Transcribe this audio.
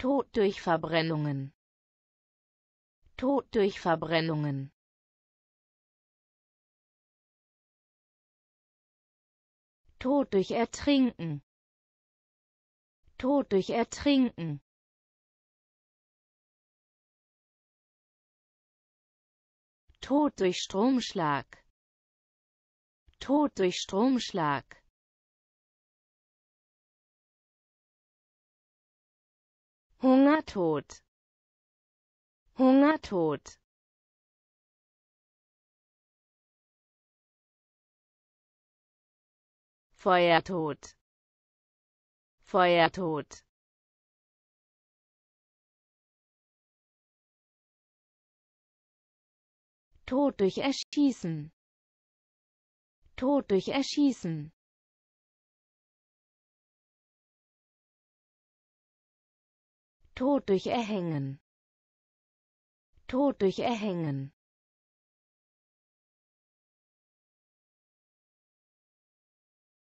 Tod durch Verbrennungen. Tod durch Verbrennungen. Tod durch Ertrinken. Tod durch Ertrinken. Tod durch Stromschlag. Tod durch Stromschlag. Hungertod Hungertod Feuertod Feuertod Tod durch Erschießen Tod durch Erschießen Tod durch Erhängen. Tod durch Erhängen.